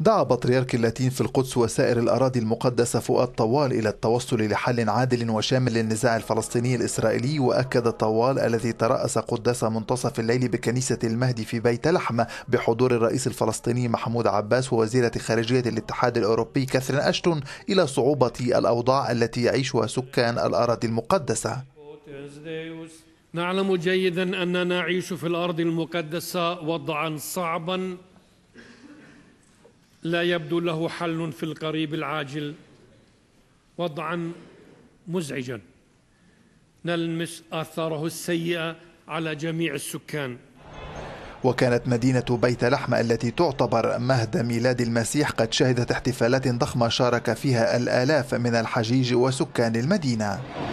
دعا بطريرك اللاتين في القدس وسائر الأراضي المقدسة فؤاد طوال إلى التوصل لحل عادل وشامل للنزاع الفلسطيني الإسرائيلي وأكد طوال الذي ترأس قداس منتصف الليل بكنيسة المهدي في بيت لحم بحضور الرئيس الفلسطيني محمود عباس ووزيرة خارجية الاتحاد الأوروبي كاثرين أشتون إلى صعوبة الأوضاع التي يعيشها سكان الأراضي المقدسة نعلم جيدا أننا نعيش في الأرض المقدسة وضعا صعبا لا يبدو له حل في القريب العاجل وضعا مزعجا نلمس آثاره السيئة على جميع السكان وكانت مدينة بيت لحم التي تعتبر مهد ميلاد المسيح قد شهدت احتفالات ضخمة شارك فيها الآلاف من الحجيج وسكان المدينة